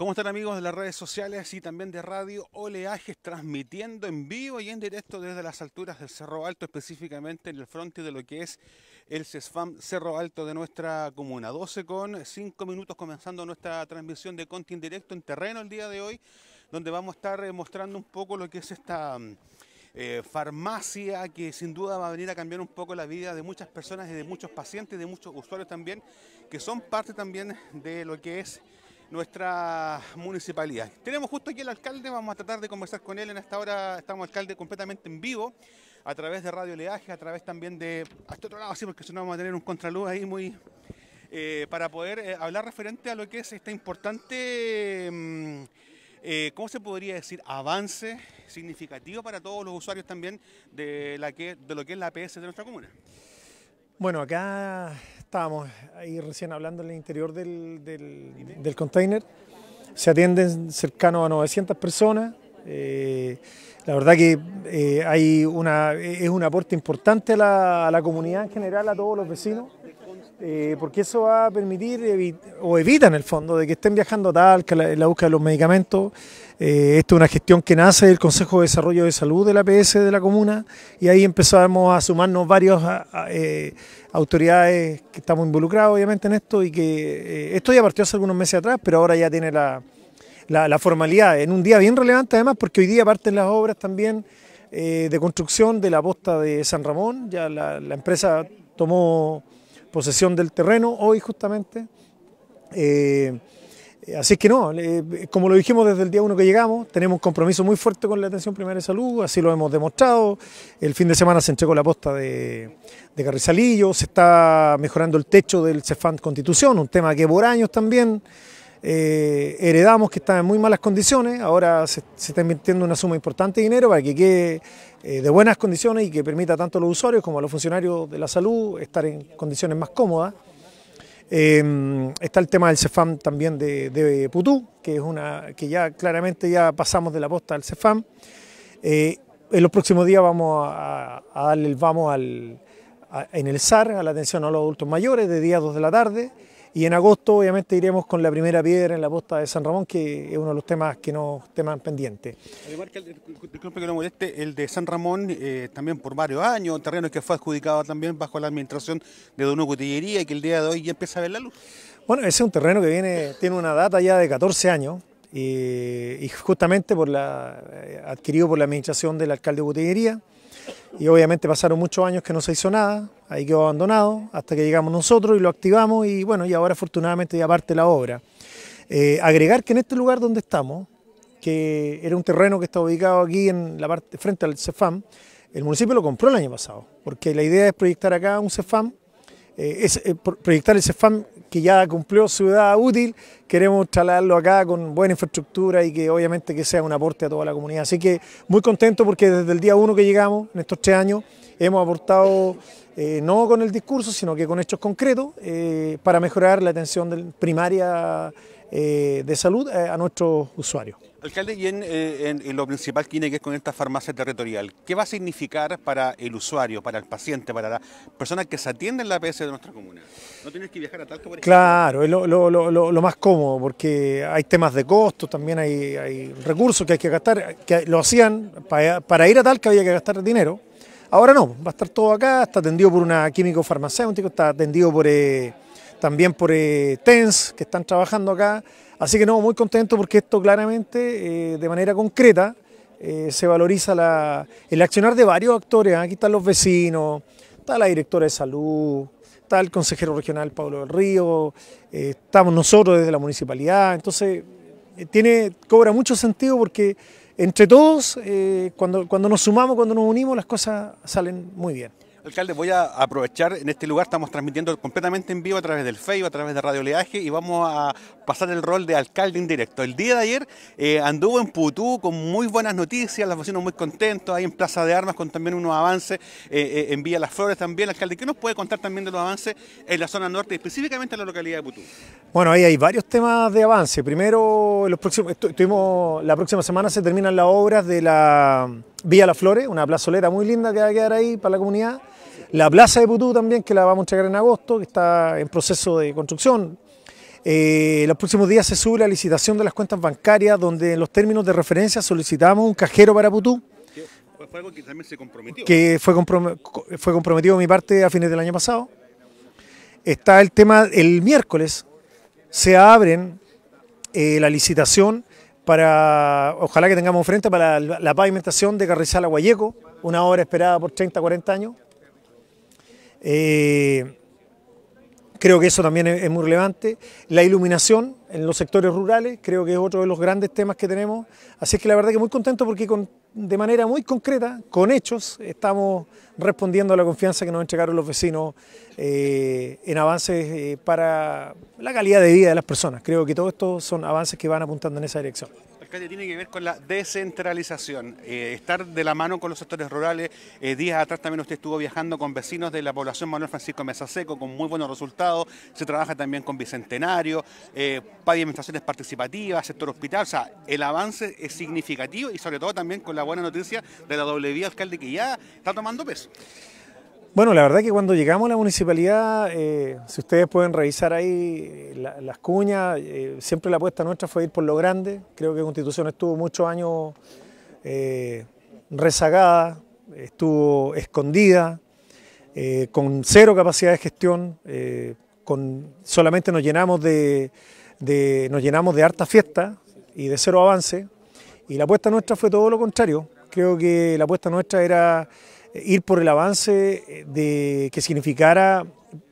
¿Cómo están amigos de las redes sociales y también de Radio Oleajes transmitiendo en vivo y en directo desde las alturas del Cerro Alto, específicamente en el frente de lo que es el CESFAM Cerro Alto de nuestra comuna? 12 con 5 minutos comenzando nuestra transmisión de Conti en directo en terreno el día de hoy, donde vamos a estar eh, mostrando un poco lo que es esta... Mm, eh, farmacia que sin duda va a venir a cambiar un poco la vida de muchas personas y de muchos pacientes, de muchos usuarios también, que son parte también de lo que es nuestra municipalidad. Tenemos justo aquí al alcalde, vamos a tratar de conversar con él en esta hora, estamos alcalde completamente en vivo, a través de Radio Leaje, a través también de... Hasta otro lado, sí, porque si no vamos a tener un contraluz ahí muy... Eh, para poder eh, hablar referente a lo que es esta importante... Mm, eh, ¿cómo se podría decir? Avance significativo para todos los usuarios también de, la que, de lo que es la APS de nuestra comuna. Bueno, acá estábamos ahí recién hablando en el interior del, del, container. Se atienden cercano a 900 personas. Eh, la verdad que eh, hay una, es un aporte importante a la, a la comunidad en general, a todos los vecinos. Eh, porque eso va a permitir o evita en el fondo de que estén viajando a Talca la, la búsqueda de los medicamentos. Eh, esto es una gestión que nace del Consejo de Desarrollo de Salud de la PS de la comuna y ahí empezamos a sumarnos varias eh, autoridades que estamos involucrados obviamente en esto y que esto ya partió hace algunos meses atrás, pero ahora ya tiene la, la formalidad en un día bien relevante además porque hoy día parten las obras también de construcción de la posta de San Ramón, ya la empresa tomó posesión del terreno hoy justamente. Eh, así que no, eh, como lo dijimos desde el día uno que llegamos, tenemos un compromiso muy fuerte con la atención primaria de salud, así lo hemos demostrado. El fin de semana se entregó la posta de, de Carrizalillo, se está mejorando el techo del Cefant Constitución, un tema que por años también eh, heredamos que está en muy malas condiciones, ahora se, está invirtiendo una suma importante de dinero para que quede eh, de buenas condiciones y que permita tanto a los usuarios como a los funcionarios de la salud estar en condiciones más cómodas. Eh, está el tema del CEFAM también de, Putú, que es una que ya claramente ya pasamos de la posta al CEFAM. en los próximos días vamos a, darle el vamos al, en el SAR, a la atención a los adultos mayores, de día a 2 de la tarde. Y en agosto obviamente iremos con la primera piedra en la posta de San Ramón, que es uno de los temas que nos teman pendientes. Al igual que el, que el de San Ramón eh, también por varios años, terreno que fue adjudicado también bajo la administración de Dono Cutillería y que el día de hoy ya empieza a ver la luz. Bueno, ese es un terreno que viene, tiene una data ya de 14 años, y, justamente por la, adquirido por la administración del alcalde Cutillería. Y obviamente pasaron muchos años que no se hizo nada ahí quedó abandonado hasta que llegamos nosotros y lo activamos y bueno, y ahora afortunadamente ya parte la obra. Eh, agregar que en este lugar donde estamos, que era un terreno que estaba ubicado aquí en la parte frente al CEFAM, el municipio lo compró el año pasado, porque la idea es proyectar acá un CEFAM, eh, es, eh, proyectar el CEFAM que ya cumplió su edad útil, queremos trasladarlo acá con buena infraestructura y que obviamente que sea un aporte a toda la comunidad. Así que muy contento porque desde el día uno que llegamos, en estos tres años, hemos aportado eh, no con el discurso, sino que con hechos concretos, eh, para mejorar la atención primaria eh, de salud a nuestros usuarios. Alcalde, y en, lo principal que tiene que ver con esta farmacia territorial, ¿qué va a significar para el usuario, para el paciente, para las personas que se atienden en la PS de nuestra comuna? No tienes que viajar a Talca, por Claro, es lo, más cómodo, porque hay temas de costo, también hay, recursos que hay que gastar, que lo hacían, para, para ir a Talca había que gastar dinero, Ahora no, va a estar todo acá, está atendido por una químico farmacéutico, está atendido por, eh, también por eh, TENS, que están trabajando acá. Así que no, muy contento porque esto claramente, eh, de manera concreta, se valoriza el accionar de varios actores. Aquí están los vecinos, está la directora de salud, está el consejero regional Pablo del Río, estamos nosotros desde la municipalidad. Entonces, tiene, cobra mucho sentido porque entre todos, eh, cuando, cuando nos sumamos, cuando nos unimos, las cosas salen muy bien. Alcalde, voy a aprovechar, en este lugar estamos transmitiendo completamente en vivo a través del Facebook, a través de Radio Leaje y vamos a pasar el rol de alcalde indirecto. El día de ayer eh, anduvo en Putú con muy buenas noticias, los vecinos muy contentos, ahí en Plaza de Armas con también unos avances, eh, eh, en vía Las Flores también. Alcalde, ¿qué nos puede contar también de los avances en la zona norte, específicamente en la localidad de Putú? Bueno, ahí hay varios temas de avance. Primero, los próximos, la próxima semana se terminan las obras de la vía Las Flores, una plazoleta muy linda que va a quedar ahí para la comunidad. La plaza de Putú también, que la vamos a entregar en agosto, que está en proceso de construcción en eh, los próximos días se sube la licitación de las cuentas bancarias, donde en los términos de referencia solicitamos un cajero para Putú. Que fue algo que también se comprometió. Que fue, comprometido de mi parte a fines del año pasado. Está el tema, el miércoles se abren eh, la licitación para, ojalá que tengamos frente para la, pavimentación de Carrizal a una obra esperada por 30, 40 años. Eh, Creo que eso también es muy relevante. La iluminación en los sectores rurales, creo que es otro de los grandes temas que tenemos. Así es que la verdad que muy contento porque de manera muy concreta, con hechos, estamos respondiendo a la confianza que nos entregaron los vecinos eh, en avances eh, para la calidad de vida de las personas. Creo que todo esto son avances que van apuntando en esa dirección alcalde, tiene que ver con la descentralización. Eh, estar de la mano con los sectores rurales. Eh, días atrás también usted estuvo viajando con vecinos de la población Manuel Francisco Mesaseco con muy buenos resultados. Se trabaja también con Bicentenario, eh, administraciones participativas, sector hospital. O sea, el avance es significativo y sobre todo también con la buena noticia de la doble vía alcalde que ya está tomando peso. Bueno, la verdad que cuando llegamos a la municipalidad, eh, si ustedes pueden revisar ahí eh, las cuñas, eh, siempre la apuesta nuestra fue ir por lo grande. Creo que Constitución estuvo muchos años rezagada, estuvo escondida, con cero capacidad de gestión, con, solamente nos llenamos de, nos llenamos de harta fiesta y de cero avance. Y la apuesta nuestra fue todo lo contrario. Creo que la apuesta nuestra era ir por el avance eh, de, que significara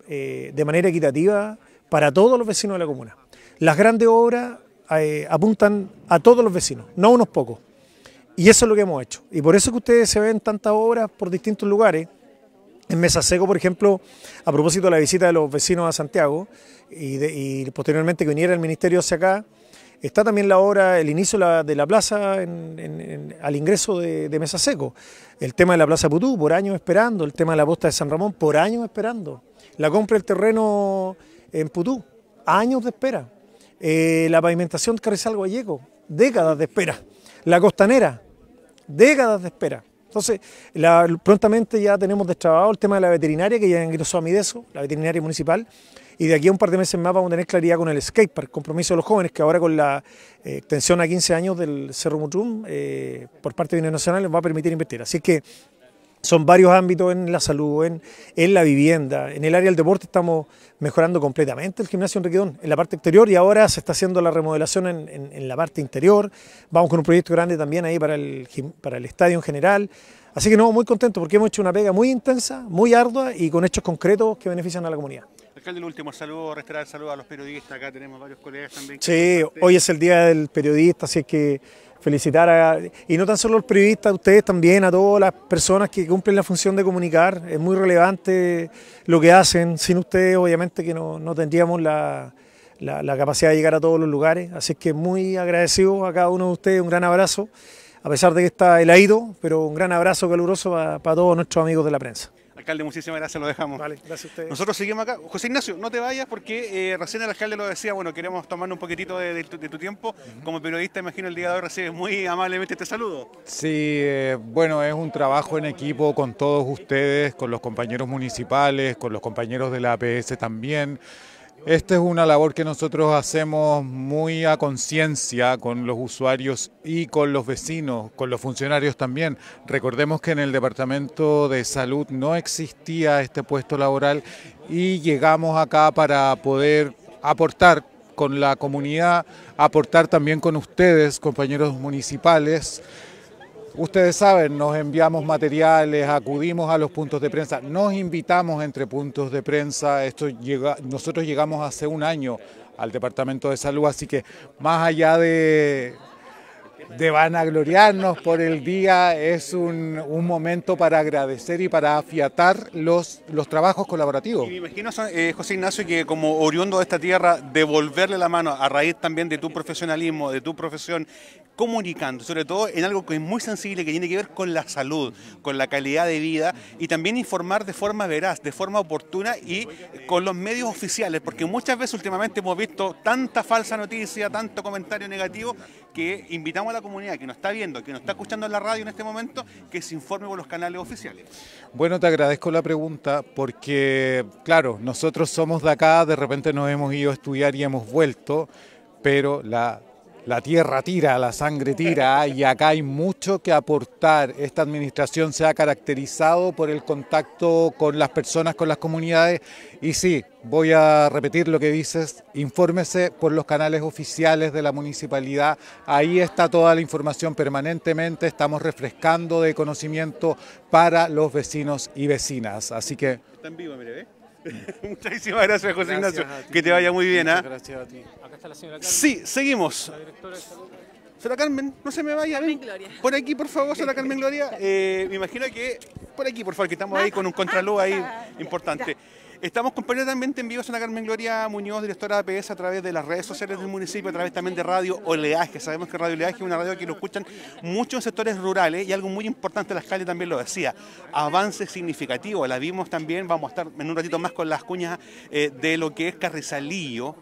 eh, de manera equitativa para todos los vecinos de la comuna. Las grandes obras eh, apuntan a todos los vecinos, no a unos pocos. Y eso es lo que hemos hecho. Y por eso que ustedes se ven tantas obras por distintos lugares. En Mesa Seco, por ejemplo, a propósito de la visita de los vecinos a Santiago y, y posteriormente que viniera el ministerio hacia acá, Está también la obra, el inicio de la plaza al ingreso de, Mesa Seco. El tema de la Plaza Putú, por años esperando. El tema de la posta de San Ramón, por años esperando. La compra del terreno en Putú, años de espera. Eh, la pavimentación de Carrizal Guayeco, décadas de espera. La costanera, décadas de espera. Entonces, prontamente ya tenemos destrabado el tema de la veterinaria, que ya ingresó a Mideso, la veterinaria municipal y de aquí a un par de meses más vamos a tener claridad con el skatepark, compromiso de los jóvenes, que ahora con la eh, extensión a 15 años del Cerro Mutrum, eh, por parte de Unión Nacional, nos va a permitir invertir. Así que son varios ámbitos en la salud, en, la vivienda, en el área del deporte estamos mejorando completamente el gimnasio Riquedón, en la parte exterior y ahora se está haciendo la remodelación en, la parte interior. Vamos con un proyecto grande también ahí para el, para el estadio en general. Así que no, muy contento porque hemos hecho una pega muy intensa, muy ardua y con hechos concretos que benefician a la comunidad el último saludo, restar el saludo a los periodistas. Acá tenemos varios colegas también. Sí, hoy es el día del periodista, así que felicitar a. Y no tan solo los periodistas, a ustedes también, a todas las personas que cumplen la función de comunicar. Es muy relevante lo que hacen. Sin ustedes, obviamente, que no, tendríamos la, capacidad de llegar a todos los lugares. Así que muy agradecido a cada uno de ustedes, un gran abrazo. A pesar de que está el aído, pero un gran abrazo caluroso para todos nuestros amigos de la prensa alcalde, muchísimas gracias, lo dejamos. gracias a ustedes. Nosotros seguimos acá. José Ignacio, no te vayas porque eh, recién el alcalde lo decía, bueno, queremos tomar un poquitito de, tu, tiempo. Como periodista, imagino el día de hoy recibes muy amablemente este saludo. Sí, eh, bueno, es un trabajo en equipo con todos ustedes, con los compañeros municipales, con los compañeros de la APS también. Esta es una labor que nosotros hacemos muy a conciencia con los usuarios y con los vecinos, con los funcionarios también. Recordemos que en el Departamento de Salud no existía este puesto laboral y llegamos acá para poder aportar con la comunidad, aportar también con ustedes, compañeros municipales, Ustedes saben, nos enviamos materiales, acudimos a los puntos de prensa, nos invitamos entre puntos de prensa. Esto nosotros llegamos hace un año al Departamento de Salud, así que más allá de de vanagloriarnos por el día, es un, momento para agradecer y para afiatar los, los trabajos colaborativos. me imagino, eh, José Ignacio, que como oriundo de esta tierra, devolverle la mano a raíz también de tu profesionalismo, de tu profesión, comunicando, sobre todo en algo que es muy sensible, que tiene que ver con la salud, con la calidad de vida y también informar de forma veraz, de forma oportuna y con los medios oficiales, porque muchas veces últimamente hemos visto tanta falsa noticia, tanto comentario negativo, que invitamos a la comunidad que nos está viendo, que nos está escuchando en la radio en este momento, que se informe por los canales oficiales. Bueno, te agradezco la pregunta porque, claro, nosotros somos de acá, de repente nos hemos ido a estudiar y hemos vuelto, pero la la tierra tira, la sangre tira y acá hay mucho que aportar. Esta administración se ha caracterizado por el contacto con las personas, con las comunidades y sí, voy a repetir lo que dices, infórmese por los canales oficiales de la municipalidad, ahí está toda la información permanentemente, estamos refrescando de conocimiento para los vecinos y vecinas. Así que... Está en vivo, mire, Muchísimas gracias, José Ignacio. que te vaya muy bien. ¿ah? gracias a ti. Acá está la señora Carmen. Sí, seguimos. Señora Carmen, no se me vaya. ¿eh? Gloria. Por aquí, por favor, señora Carmen Gloria. Eh, me imagino que por aquí, por favor, que estamos ahí ah, con un ah, contralú ahí importante. Estamos completamente en vivo, la Carmen Gloria Muñoz, directora de APS, a través de las redes sociales del municipio, a través también de Radio Oleaje. Sabemos que Radio Oleaje es una radio que lo escuchan muchos sectores rurales y algo muy importante, la calles también lo decía, avance significativo. La vimos también, vamos a estar en un ratito más con las cuñas eh, de lo que es Carrizalillo,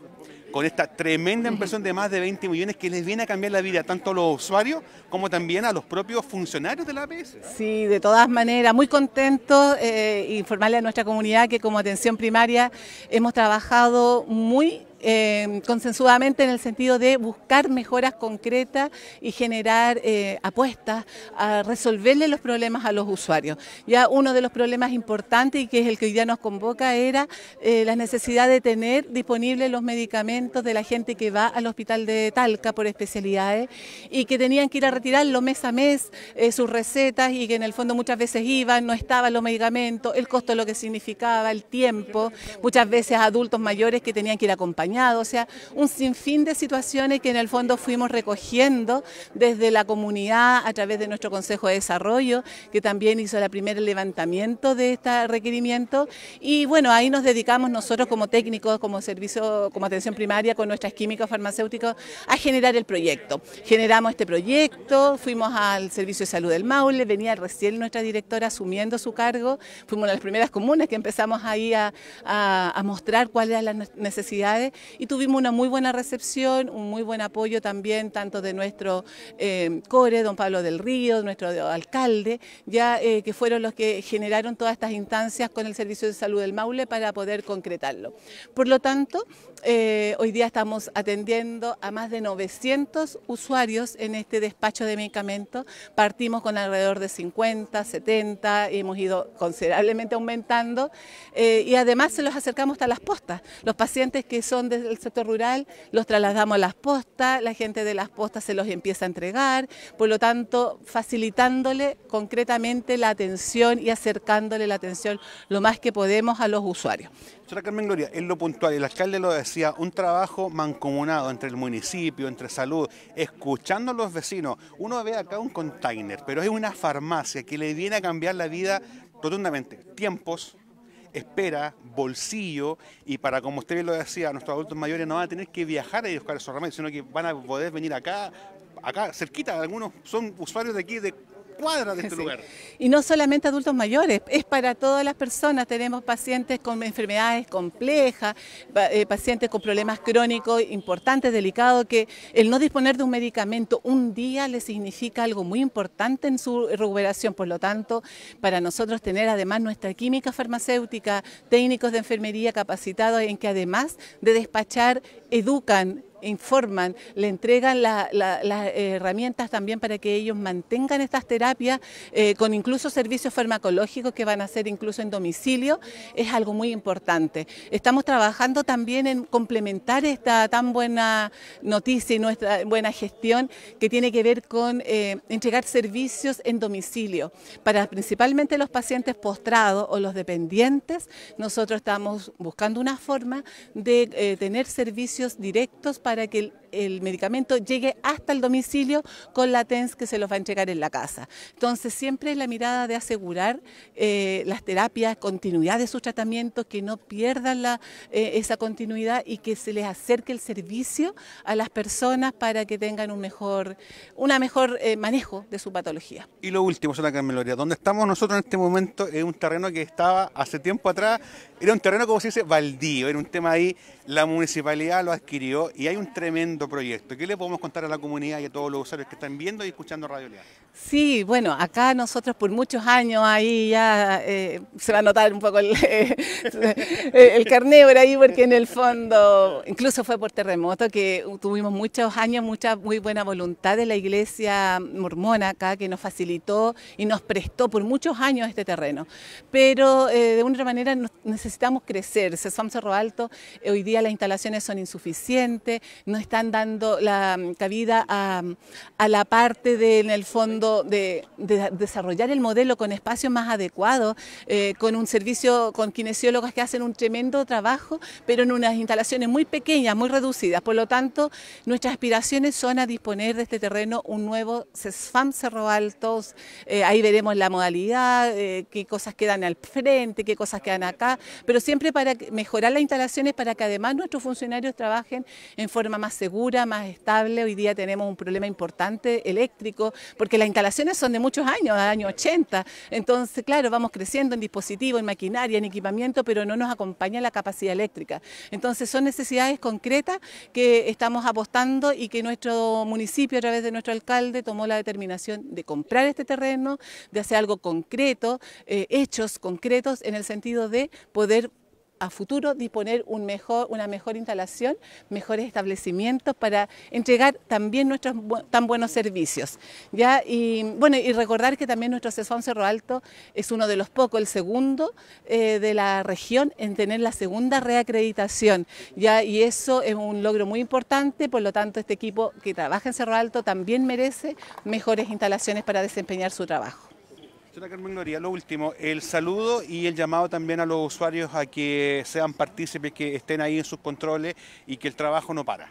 con esta tremenda inversión de más de 20 millones que les viene a cambiar la vida tanto a los usuarios como también a los propios funcionarios de la APS. Sí, de todas maneras, muy contentos eh, informarle a nuestra comunidad que como atención primaria hemos trabajado muy Em, consensuadamente en el sentido de buscar mejoras concretas y generar eh, apuestas a resolverle los problemas a los usuarios. Ya uno de los problemas importantes y que es el que hoy día nos convoca era eh, la necesidad de tener disponibles los medicamentos de la gente que va al hospital de Talca por especialidades y que tenían que ir a retirarlo mes a mes eh, sus recetas y que en el fondo muchas veces iban, no estaban los medicamentos, el costo de lo que significaba, el tiempo, muchas veces adultos mayores que tenían que ir acompañar o sea, un sinfín de situaciones que en el fondo fuimos recogiendo desde la comunidad a través de nuestro Consejo de Desarrollo, que también hizo el primer levantamiento de este requerimiento. Y bueno, ahí nos dedicamos nosotros como técnicos, como servicio, como atención primaria, con nuestras químicos farmacéuticos... a generar el proyecto. Generamos este proyecto, fuimos al Servicio de Salud del Maule, venía recién nuestra directora asumiendo su cargo, fuimos las primeras comunas que empezamos ahí a, a mostrar cuáles eran las necesidades y tuvimos una muy buena recepción, un muy buen apoyo también tanto de nuestro eh, core, don Pablo del Río, nuestro alcalde, ya eh, que fueron los que generaron todas estas instancias con el Servicio de Salud del Maule para poder concretarlo. Por lo tanto, eh, hoy día estamos atendiendo a más de 900 usuarios en este despacho de medicamentos. Partimos con alrededor de 50, 70, y hemos ido considerablemente aumentando eh, y además se los acercamos hasta las postas. Los pacientes que son del sector rural los trasladamos a las postas, la gente de las postas se los empieza a entregar, por lo tanto facilitándole concretamente la atención y acercándole la atención lo más que podemos a los usuarios. Señora Carmen Gloria, en lo puntual, el alcalde lo decía, un trabajo mancomunado entre el municipio, entre salud, escuchando a los vecinos. Uno ve acá un container, pero es una farmacia que le viene a cambiar la vida rotundamente. Tiempos, espera, bolsillo, y para, como usted bien lo decía, nuestros adultos mayores no van a tener que viajar a buscar esos remedios, sino que van a poder venir acá, acá cerquita, algunos son usuarios de aquí de cuadras de este lugar. Y no solamente adultos mayores, es para todas las personas. Tenemos pacientes con enfermedades complejas, eh, pacientes con problemas crónicos importantes, delicados, que el no disponer de un medicamento un día le significa algo muy importante en su recuperación. Por lo tanto, para nosotros tener además nuestra química farmacéutica, técnicos de enfermería capacitados en que además de despachar, educan, informan, le entregan las herramientas también para que ellos mantengan estas terapias eh, con incluso servicios farmacológicos que van a ser incluso en domicilio, es algo muy importante. Estamos trabajando también en complementar esta tan buena noticia y nuestra buena gestión que tiene que ver con eh, entregar servicios en domicilio para principalmente los pacientes postrados o los dependientes. Nosotros estamos buscando una forma de eh, tener servicios directos para que el medicamento llegue hasta el domicilio con la TENS que se los va a entregar en la casa. Entonces siempre la mirada de asegurar eh, las terapias, continuidad de sus tratamientos, que no pierdan la, eh, esa continuidad y que se les acerque el servicio a las personas para que tengan un mejor, una mejor eh, manejo de su patología. Y lo último, señora Carmen Loria, donde estamos nosotros en este momento es un terreno que estaba hace tiempo atrás, era un terreno como se dice baldío, era un tema ahí, la municipalidad lo adquirió y hay un tremendo proyecto. ¿Qué le podemos contar a la comunidad y a todos los usuarios que están viendo y escuchando Radio Leal? Sí, bueno, acá nosotros por muchos años ahí ya eh, se va a notar un poco el, eh, el ahí, porque en el fondo, incluso fue por terremoto que tuvimos muchos años, mucha muy buena voluntad de la iglesia mormona acá que nos facilitó y nos prestó por muchos años este terreno. Pero eh, de una manera necesitamos crecer. SESAM Cerro Alto, hoy día las instalaciones son insuficientes, no están dando la mm, cabida a, la parte de en el fondo de, desarrollar el modelo con espacios más adecuados, eh, con un servicio con kinesiólogas que hacen un tremendo trabajo, pero en unas instalaciones muy pequeñas, muy reducidas. Por lo tanto, nuestras aspiraciones son a disponer de este terreno un nuevo CESFAM Cerro Altos. Eh, ahí veremos la modalidad, eh, qué cosas quedan al frente, qué cosas quedan acá, pero siempre para mejorar las instalaciones para que además nuestros funcionarios trabajen en forma más segura, más estable. Hoy día tenemos un problema importante eléctrico porque la instalaciones son de muchos años, años 80. Entonces, claro, vamos creciendo en dispositivos, en maquinaria, en equipamiento, pero no nos acompaña la capacidad eléctrica. Entonces, son necesidades concretas que estamos apostando y que nuestro municipio, a través de nuestro alcalde, tomó la determinación de comprar este terreno, de hacer algo concreto, eh, hechos concretos en el sentido de poder a futuro disponer un una mejor instalación, mejores establecimientos para entregar también nuestros tan buenos servicios. ¿ya? Y, bueno, y recordar que también nuestro CESON Cerro Alto es uno de los pocos, el segundo eh, de la región en tener la segunda reacreditación. ¿ya? Y eso es un logro muy importante, por lo tanto este equipo que trabaja en Cerro Alto también merece mejores instalaciones para desempeñar su trabajo. Señora Carmen Gloria, lo último, el saludo y el llamado también a los usuarios a que sean partícipes, que estén ahí en sus controles y que el trabajo no para.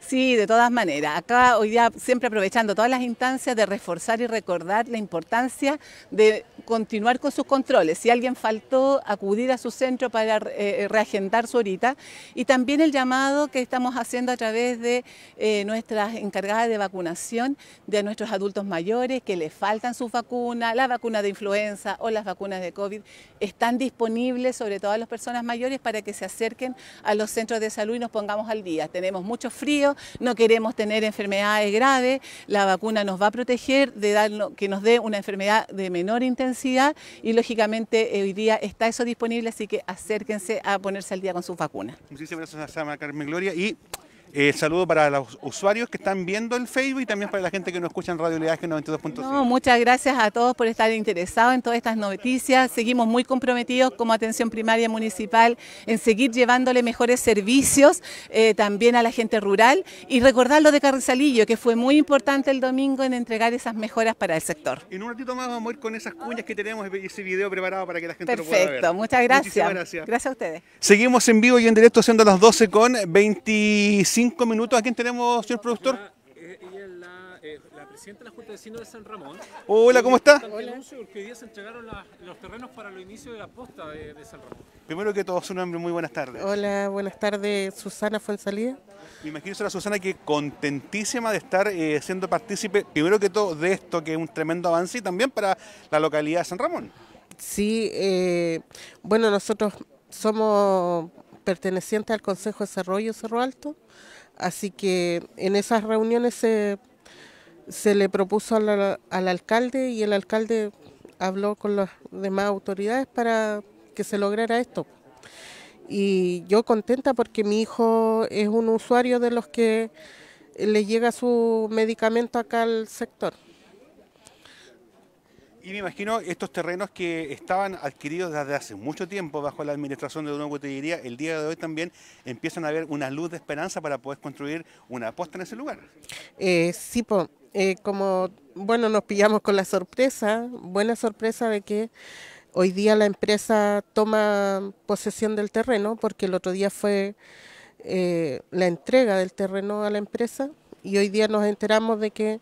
Sí, de todas maneras. Acá hoy día siempre aprovechando todas las instancias de reforzar y recordar la importancia de continuar con sus controles. Si alguien faltó, acudir a su centro para eh, eh, reagentar su horita. Y también el llamado que estamos haciendo a través de eh, nuestras encargadas de vacunación de nuestros adultos mayores que les faltan sus vacunas, la vacuna de influenza o las vacunas de COVID, están disponibles sobre todo a las personas mayores para que se acerquen a los centros de salud y nos pongamos al día. Tenemos mucho frío no queremos tener enfermedades graves, la vacuna nos va a proteger de que nos dé una enfermedad de menor intensidad y lógicamente hoy día está eso disponible, así que acérquense a ponerse al día con sus vacunas. Muchísimas gracias a Carmen Gloria y eh, saludo para los usuarios que están viendo el Facebook y también para la gente que nos escucha en Radio Leaje 92.5. No, muchas gracias a todos por estar interesados en todas estas noticias. Seguimos muy comprometidos como Atención Primaria Municipal en seguir llevándole mejores servicios eh, también a la gente rural y recordar lo de Carrizalillo, que fue muy importante el domingo en entregar esas mejoras para el sector. En un ratito más vamos a ir con esas cuñas que tenemos y ese video preparado para que la gente lo pueda ver. Perfecto, muchas gracias. gracias. Gracias a ustedes. Seguimos en vivo y en directo siendo las 12 con 25 cinco minutos. ¿A quién tenemos, señor productor? Ah, eh, ella eh, la, presidenta de la Junta de de San Ramón. Hola, ¿cómo está? Hola. Porque hoy día se entregaron los terrenos para el inicio de la posta de, San Ramón. Primero que todo, su nombre, muy buenas tardes. Hola, buenas tardes, Susana Fuensalida. Me imagino, señora Susana, que contentísima de estar eh, siendo partícipe, primero que todo, de esto, que es un tremendo avance, y también para la localidad de San Ramón. Sí, bueno, nosotros somos pertenecientes al Consejo de Desarrollo Cerro Alto, Así que en esas reuniones se, le propuso al, alcalde y el alcalde habló con las demás autoridades para que se lograra esto. Y yo contenta porque mi hijo es un usuario de los que le llega su medicamento acá al sector. Y me imagino estos terrenos que estaban adquiridos desde hace mucho tiempo bajo la administración de una botellería, el día de hoy también empiezan a ver una luz de esperanza para poder construir una aposta en ese lugar. Eh, sí, eh, como, bueno, nos pillamos con la sorpresa, buena sorpresa de que hoy día la empresa toma posesión del terreno, porque el otro día fue eh, la entrega del terreno a la empresa y hoy día nos enteramos de que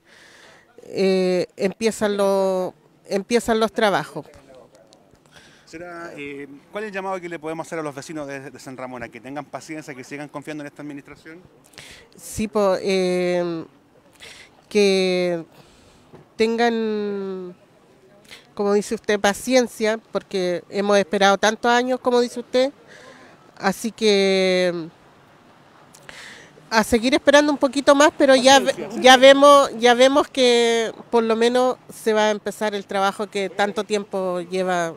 eh, empiezan los empiezan los trabajos. Eh, ¿cuál es el llamado que le podemos hacer a los vecinos de, San Ramón? que tengan paciencia, que sigan confiando en esta administración? Sí, eh, que tengan, como dice usted, paciencia, porque hemos esperado tantos años, como dice usted, así que a seguir esperando un poquito más, pero ya, ya, vemos, ya vemos que por lo menos se va a empezar el trabajo que tanto tiempo lleva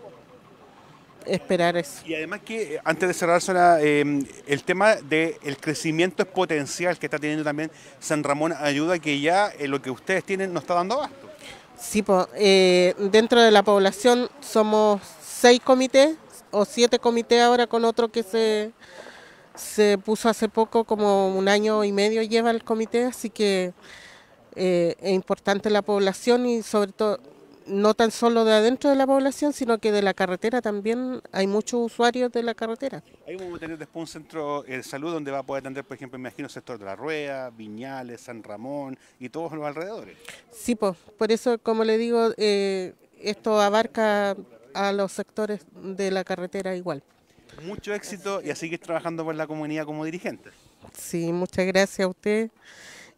esperar eso. Y además que, eh, antes de cerrarse, em, el tema del crecimiento es potencial que está teniendo también San Ramón ayuda que ya eh, lo que ustedes tienen no está dando abasto. Sí, eh, dentro de la población somos seis comités o siete comités ahora con otro que se se puso hace poco, como un año y medio lleva el comité, así que eh, es importante la población y sobre todo no tan solo de adentro de la población, sino que de la carretera también hay muchos usuarios de la carretera. Ahí vamos a tener después un centro eh, de salud donde va a poder atender, por ejemplo, imagino, sector de la Rueda, Viñales, San Ramón y todos los alrededores. Sí, por eso, como le digo, eh, esto abarca a los sectores de la carretera igual mucho éxito y que seguir trabajando por la comunidad como dirigente. Sí, muchas gracias a usted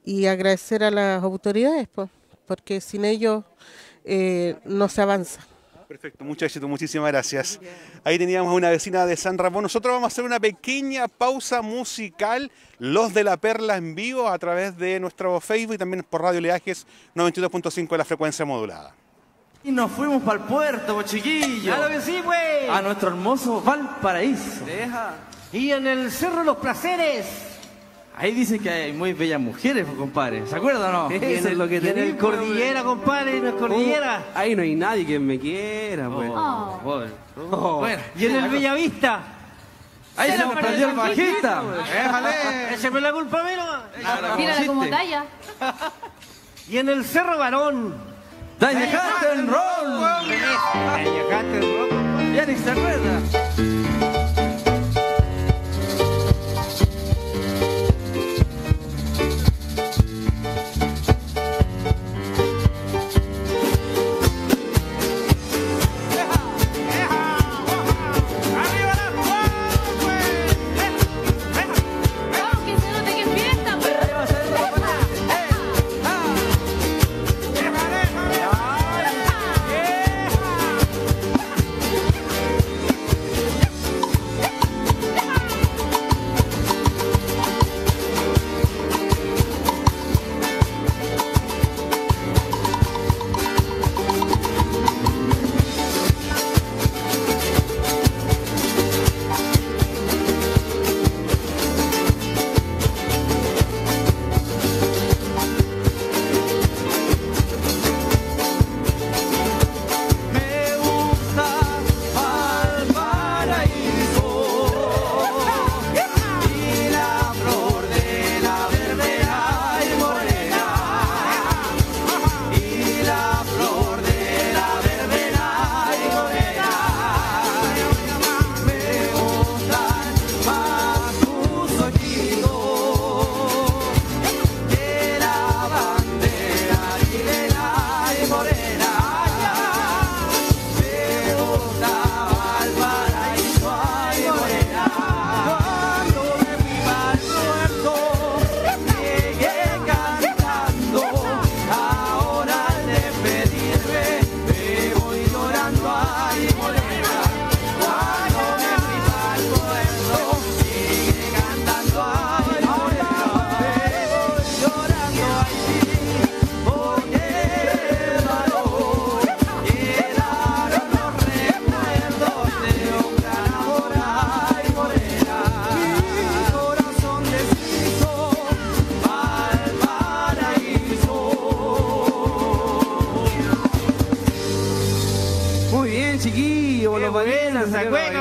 y agradecer a las autoridades, porque sin ellos eh, no se avanza. Perfecto, mucho éxito, muchísimas gracias. Ahí teníamos a una vecina de San Ramón. Nosotros vamos a hacer una pequeña pausa musical, Los de la Perla en vivo, a través de nuestro Facebook y también por Radio Leajes 92.5 de la frecuencia modulada. Y nos fuimos para el puerto, sí, pues. A nuestro hermoso Valparaíso. Y en el Cerro Los Placeres. Ahí dicen que hay muy bellas mujeres, compadre. ¿Se acuerdan o no? es lo que tenemos. En el pues, cordillera, compadre, en el uh, cordillera. ahí no hay nadie que me quiera, pues. oh. Oh. Oh. Bueno, y en el Bellavista. Ahí se, me nos perdió el bajista. Échame la culpa menos. Tírala como talla. Y en el Cerro Varón. Dañajaten Roll. Dañajaten Roll. se acuerda.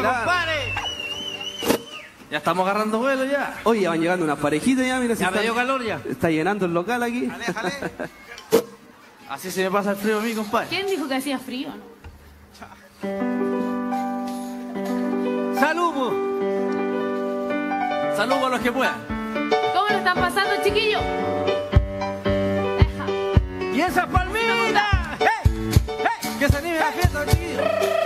compadre. Ya estamos agarrando vuelo ya. Oye, ya van llegando unas parejitas ya, mira. Ya me dio calor ya. Está llenando el local aquí. Así se me pasa el frío a mí, compadre. ¿Quién dijo que hacía frío? Saludos. Saludos a los que puedan. ¿Cómo lo están pasando, chiquillos? Deja. Y esa palmita. Que se anime la fiesta, chiquillos.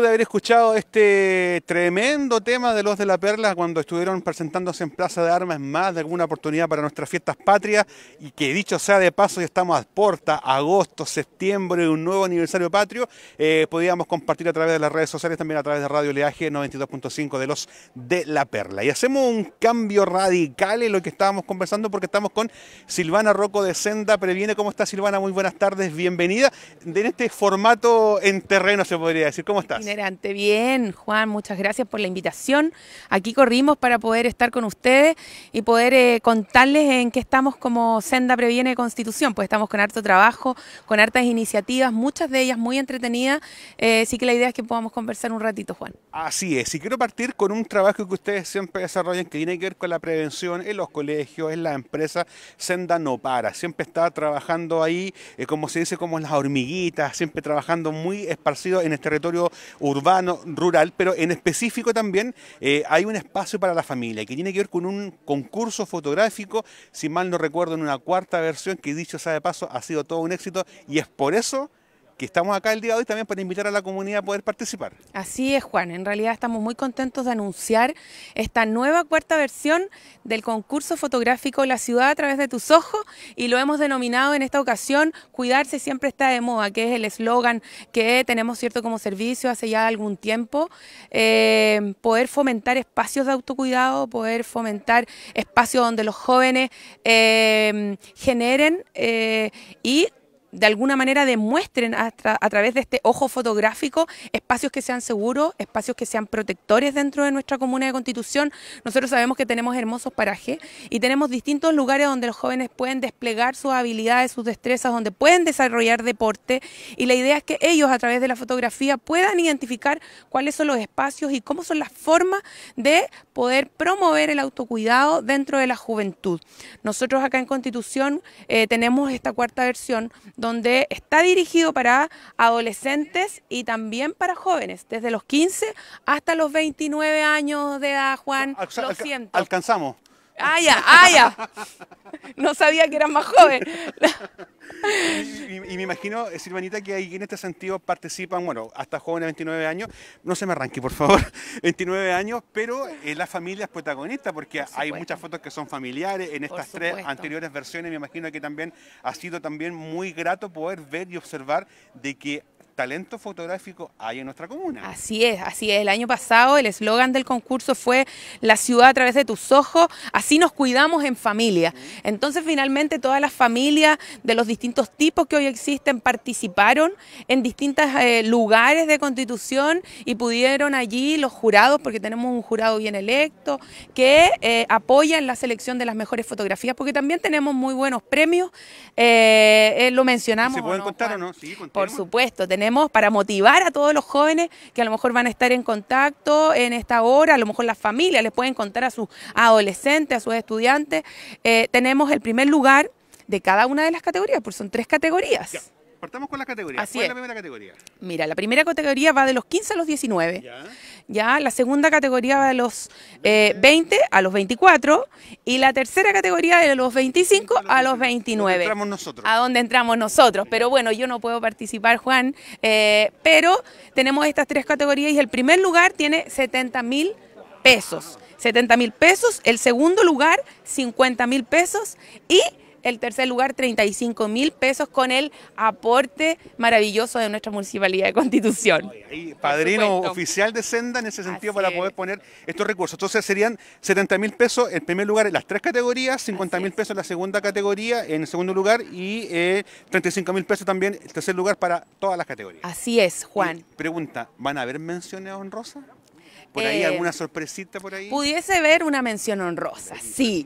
de haber escuchado este tremendo tema de los de la Perla cuando estuvieron presentándose en Plaza de Armas más de alguna oportunidad para nuestras fiestas patrias y que dicho sea de paso ya estamos a porta, agosto, septiembre, un nuevo aniversario patrio, eh, podíamos compartir a través de las redes sociales, también a través de Radio Leaje 92.5 de los de la Perla. Y hacemos un cambio radical en lo que estábamos conversando porque estamos con Silvana Rocco de Senda Previene. ¿Cómo está Silvana? Muy buenas tardes, bienvenida. En este formato en terreno se podría decir, ¿cómo estás? Bien, Juan, muchas gracias por la invitación. Aquí corrimos para poder estar con ustedes y poder eh, contarles en qué estamos como Senda Previene Constitución, pues estamos con harto trabajo, con hartas iniciativas, muchas de ellas muy entretenidas, Así eh, que la idea es que podamos conversar un ratito, Juan. Así es, y quiero partir con un trabajo que ustedes siempre desarrollan que tiene que ver con la prevención en los colegios, en la empresa Senda no para, siempre está trabajando ahí, eh, como se dice, como las hormiguitas, siempre trabajando muy esparcido en el territorio urbano, rural, pero en específico también eh, hay un espacio para la familia que tiene que ver con un concurso fotográfico, si mal no recuerdo, en una cuarta versión que dicho sea de paso ha sido todo un éxito y es por eso que estamos acá el día de hoy también para invitar a la comunidad a poder participar. Así es, Juan. En realidad estamos muy contentos de anunciar esta nueva cuarta versión del concurso fotográfico La ciudad a través de tus ojos y lo hemos denominado en esta ocasión Cuidarse siempre está de moda, que es el eslogan que tenemos cierto como servicio hace ya algún tiempo. Eh, poder fomentar espacios de autocuidado, poder fomentar espacios donde los jóvenes eh, generen eh, y de alguna manera demuestren a, través de este ojo fotográfico espacios que sean seguros, espacios que sean protectores dentro de nuestra comuna de Constitución. Nosotros sabemos que tenemos hermosos parajes y tenemos distintos lugares donde los jóvenes pueden desplegar sus habilidades, sus destrezas, donde pueden desarrollar deporte y la idea es que ellos a través de la fotografía puedan identificar cuáles son los espacios y cómo son las formas de poder promover el autocuidado dentro de la juventud. Nosotros acá en Constitución eh, tenemos esta cuarta versión donde está dirigido para adolescentes y también para jóvenes, desde los 15 hasta los 29 años de edad, Juan. lo siento. Alcanzamos. Ah, ya, ah, ya. No sabía que eran más joven. Y, me imagino, eh, Silvanita, que en este sentido participan, bueno, hasta jóvenes de 29 años, no se me arranque, por favor, 29 años, pero eh, la familia es protagonista, porque hay muchas fotos que son familiares, en estas tres anteriores versiones me imagino que también ha sido también muy grato poder ver y observar de que talento fotográfico hay en nuestra comuna. Así es, así es. El año pasado el eslogan del concurso fue La ciudad a través de tus ojos, así nos cuidamos en familia. Entonces finalmente todas las familias de los distintos tipos que hoy existen participaron en distintos eh, lugares de constitución y pudieron allí los jurados, porque tenemos un jurado bien electo, que eh, apoya en la selección de las mejores fotografías, porque también tenemos muy buenos premios. Eh, lo mencionamos. ¿Se pueden contar o no? Sí, por supuesto, tenemos tenemos para motivar a todos los jóvenes que a lo mejor van a estar en contacto en esta hora, a lo mejor las familias les pueden contar a sus adolescentes, a sus estudiantes. Eh, tenemos el primer lugar de cada una de las categorías, porque son tres categorías con las categorías. ¿Cuál es. la primera categoría? Mira, la primera categoría va de los 15 a los 19. Ya. la segunda categoría va de los 20 eh, a los 24. Y la tercera categoría de los 25 a los 29. A dónde entramos nosotros. A dónde entramos nosotros. Pero bueno, yo no puedo participar, Juan. Eh, pero tenemos estas tres categorías y el primer lugar tiene 70 mil pesos. 70 mil pesos, el segundo lugar 50 mil pesos y el tercer lugar 35 mil pesos con el aporte maravilloso de nuestra municipalidad de Constitución. padrino oficial de Senda en ese sentido para poder poner estos recursos. Entonces serían 70 mil pesos en primer lugar en las tres categorías, 50 mil pesos en la segunda categoría, en el segundo lugar y eh, 35 mil pesos también el tercer lugar para todas las categorías. Así es, Juan. pregunta, ¿van a haber menciones honrosas? ¿Por ahí eh, alguna sorpresita por ahí? Pudiese ver una mención honrosa, sí.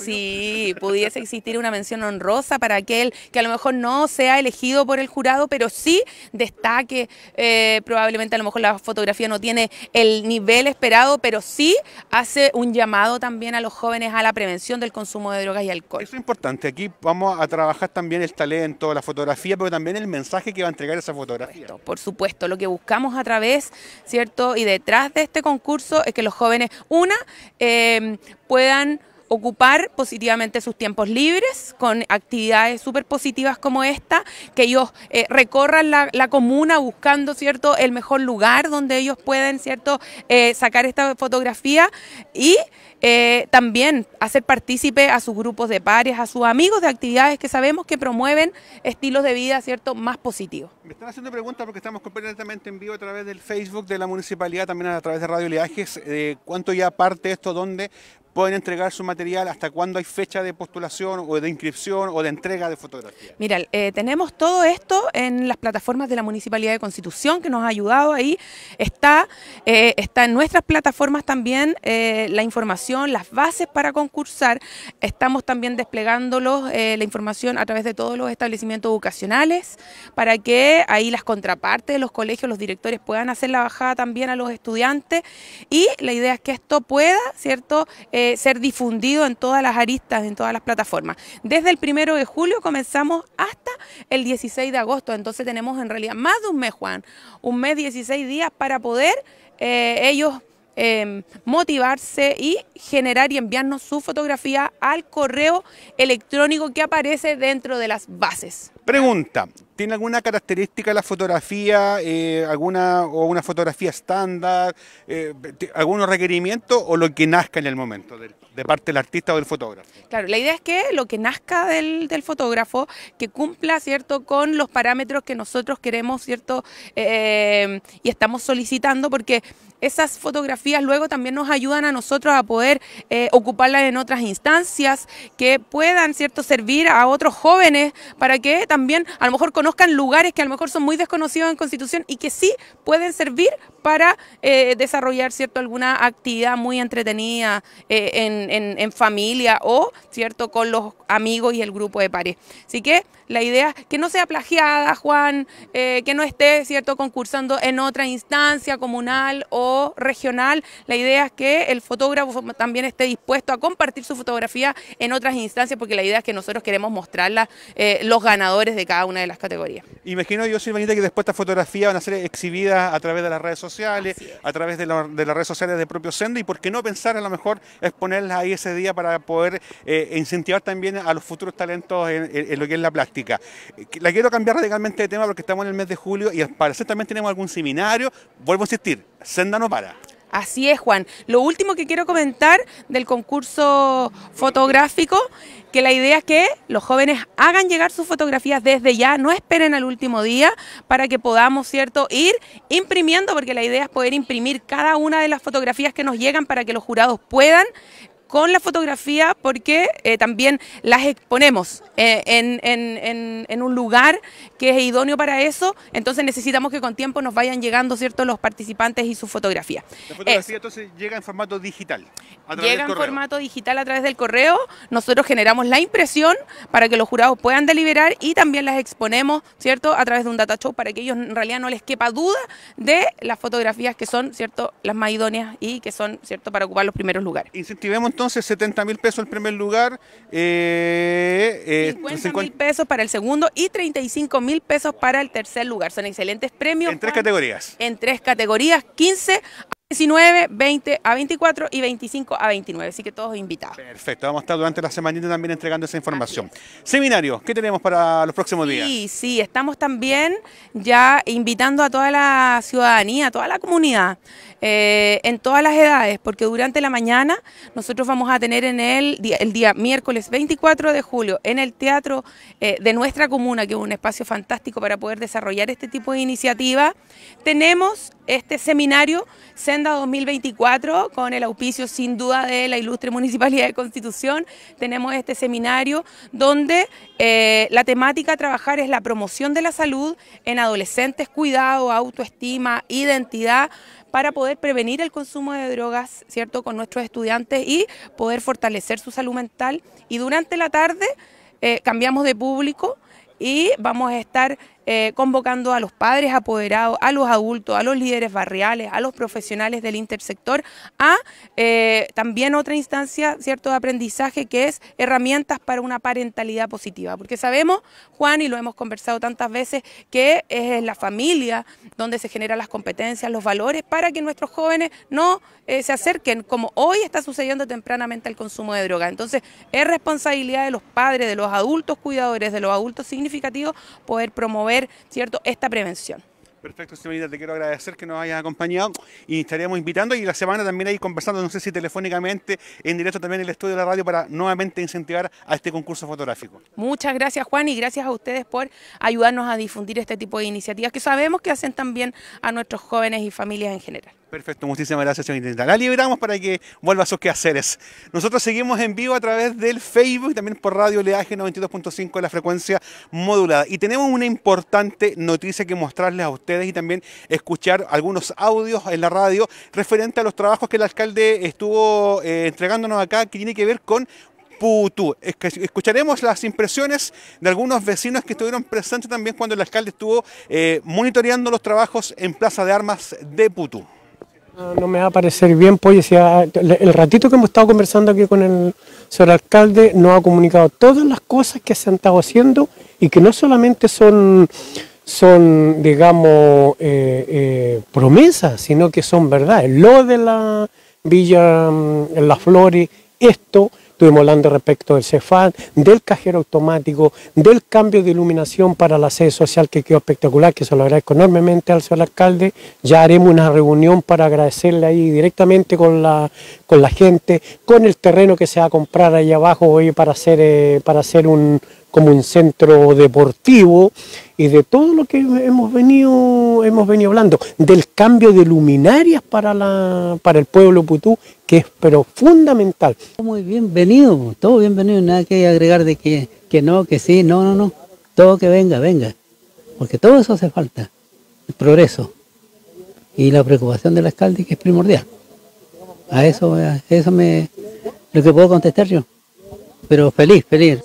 sí, pudiese existir una mención honrosa para aquel que a lo mejor no sea elegido por el jurado, pero sí destaque. Eh, probablemente a lo mejor la fotografía no tiene el nivel esperado, pero sí hace un llamado también a los jóvenes a la prevención del consumo de drogas y alcohol. Eso es importante. Aquí vamos a trabajar también el talento, la fotografía, pero también el mensaje que va a entregar esa fotografía. Por por supuesto lo que buscamos a través, ¿cierto? Y detrás de este concurso es que los jóvenes, una, em, puedan ocupar positivamente sus tiempos libres con actividades súper positivas como esta, que ellos eh, recorran la, la, comuna buscando cierto el mejor lugar donde ellos pueden cierto eh, sacar esta fotografía y eh, también hacer partícipe a sus grupos de pares, a sus amigos de actividades que sabemos que promueven estilos de vida, ¿cierto?, más positivos. Me están haciendo preguntas porque estamos completamente en vivo a través del Facebook de la municipalidad, también a través de Radio Leajes. Eh, ¿Cuánto ya parte esto? ¿Dónde? pueden entregar su material, hasta cuándo hay fecha de postulación o de inscripción o de entrega de fotografías. Mira, eh, tenemos todo esto en las plataformas de la Municipalidad de Constitución que nos ha ayudado ahí. Está, en nuestras plataformas también la información las bases para concursar. Estamos también desplegándolos eh, la información a través de todos los establecimientos educacionales para que ahí las contrapartes de los colegios, los directores puedan hacer la bajada también a los estudiantes y la idea es que esto pueda, ¿cierto?, eh, ser difundido en todas las aristas, en todas las plataformas. Desde el primero de julio comenzamos hasta el 16 de agosto, entonces tenemos en realidad más de un mes, Juan, un mes, 16 días para poder eh, ellos Em, motivarse y generar y enviarnos su fotografía al correo electrónico que aparece dentro de las bases. Pregunta, ¿tiene alguna característica la fotografía, eh, alguna o una fotografía estándar, eh, algunos requerimientos o lo que nazca en el momento de, parte del artista o del fotógrafo? Claro, la idea es que lo que nazca del, fotógrafo, que cumpla, ¿cierto?, con los parámetros que nosotros queremos, ¿cierto?, eh, y estamos solicitando, porque esas fotografías luego también nos ayudan a nosotros a poder eh, ocuparlas en otras instancias que puedan, ¿cierto?, servir a otros jóvenes para que también a lo mejor conozcan lugares que a lo mejor son muy desconocidos en Constitución y que sí pueden servir para eh, desarrollar, ¿cierto?, alguna actividad muy entretenida eh, en, familia o, ¿cierto?, con los amigos y el grupo de pares. Así que la idea es que no sea plagiada, Juan, que no esté, ¿cierto?, concursando en otra instancia comunal o regional. La idea es que el fotógrafo también esté dispuesto a compartir su fotografía en otras instancias, porque la idea es que nosotros queremos mostrarla eh, los ganadores de cada una de las categorías. Imagino yo, Silvanita, que después estas fotografías van a ser exhibidas a través de las redes sociales, a través de, las redes sociales de propio sendo, y por qué no pensar a lo mejor exponerlas ahí ese día para poder eh, incentivar también a los futuros talentos en, lo que es la plástica. La quiero cambiar radicalmente de tema porque estamos en el mes de julio y al parecer también tenemos algún seminario. Vuelvo a insistir, Senda para. Así es, Juan. Lo último que quiero comentar del concurso fotográfico, que la idea es que los jóvenes hagan llegar sus fotografías desde ya, no esperen al último día para que podamos, ¿cierto?, ir imprimiendo, porque la idea es poder imprimir cada una de las fotografías que nos llegan para que los jurados puedan con la fotografía porque eh, también las exponemos eh, en, un lugar que es idóneo para eso, entonces necesitamos que con tiempo nos vayan llegando cierto los participantes y sus fotografías. La fotografía eh, entonces llega en formato digital. llega en formato digital a través del correo, nosotros generamos la impresión para que los jurados puedan deliberar y también las exponemos cierto a través de un data show para que ellos en realidad no les quepa duda de las fotografías que son cierto las más idóneas y que son cierto para ocupar los primeros lugares entonces 70 mil pesos el primer lugar, eh, 50 eh, mil pesos para el segundo y 35 mil pesos para el tercer lugar. Son excelentes premios. En tres categorías. En tres categorías, 15 a 19, 20 a 24 y 25 a 29. Así que todos invitados. Perfecto, vamos a estar durante la semanita también entregando esa información. Seminario, ¿qué tenemos para los próximos días? Sí, sí, estamos también ya invitando a toda la ciudadanía, a toda la comunidad. Eh, en todas las edades, porque durante la mañana nosotros vamos a tener en el el día miércoles 24 de julio en el teatro eh, de nuestra comuna, que es un espacio fantástico para poder desarrollar este tipo de iniciativa, tenemos este seminario Senda 2024 con el auspicio sin duda de la ilustre Municipalidad de Constitución. Tenemos este seminario donde eh, la temática a trabajar es la promoción de la salud en adolescentes, cuidado, autoestima, identidad, para poder prevenir el consumo de drogas, ¿cierto?, con nuestros estudiantes y poder fortalecer su salud mental. Y durante la tarde eh, cambiamos de público y vamos a estar eh, convocando a los padres apoderados, a los adultos, a los líderes barriales, a los profesionales del intersector, a eh, también otra instancia cierto, de aprendizaje que es herramientas para una parentalidad positiva. Porque sabemos, Juan, y lo hemos conversado tantas veces, que es la familia donde se generan las competencias, los valores, para que nuestros jóvenes no eh, se acerquen, como hoy está sucediendo tempranamente, el consumo de droga. Entonces, es responsabilidad de los padres, de los adultos cuidadores, de los adultos significativos, poder promover cierto esta prevención. Perfecto, señorita, te quiero agradecer que nos hayas acompañado y estaríamos invitando y la semana también ahí conversando, no sé si telefónicamente, en directo también en el estudio de la radio para nuevamente incentivar a este concurso fotográfico. Muchas gracias Juan y gracias a ustedes por ayudarnos a difundir este tipo de iniciativas que sabemos que hacen también a nuestros jóvenes y familias en general. Perfecto, muchísimas gracias, señor Intendente. La liberamos para que vuelva a sus quehaceres. Nosotros seguimos en vivo a través del Facebook y también por Radio Leaje 92.5 de la frecuencia modulada. Y tenemos una importante noticia que mostrarles a ustedes y también escuchar algunos audios en la radio referente a los trabajos que el alcalde estuvo eh, entregándonos acá, que tiene que ver con Putú. Escucharemos las impresiones de algunos vecinos que estuvieron presentes también cuando el alcalde estuvo eh, monitoreando los trabajos en Plaza de Armas de Putú. No me va a parecer bien, pues, ya El ratito que hemos estado conversando aquí con el señor alcalde nos ha comunicado todas las cosas que se han estado haciendo y que no solamente son, son digamos, eh, eh, promesas, sino que son verdades. Lo de la Villa en mm, Las Flores, esto, Estuvimos hablando respecto del Cefat, del cajero automático, del cambio de iluminación para la sede social que quedó espectacular, que se lo agradezco enormemente al señor alcalde. Ya haremos una reunión para agradecerle ahí directamente con la, con la gente, con el terreno que se va a comprar ahí abajo hoy para hacer, eh, para hacer un como un centro deportivo y de todo lo que hemos venido, hemos venido hablando, del cambio de luminarias para, la, para el pueblo putú, que es pero fundamental. Muy bienvenido, todo bienvenido, nada que agregar de que, que no, que sí, no, no, no, todo que venga, venga, porque todo eso hace falta, el progreso y la preocupación del alcalde que es primordial. A eso, a eso me, lo que puedo contestar yo, pero feliz, feliz.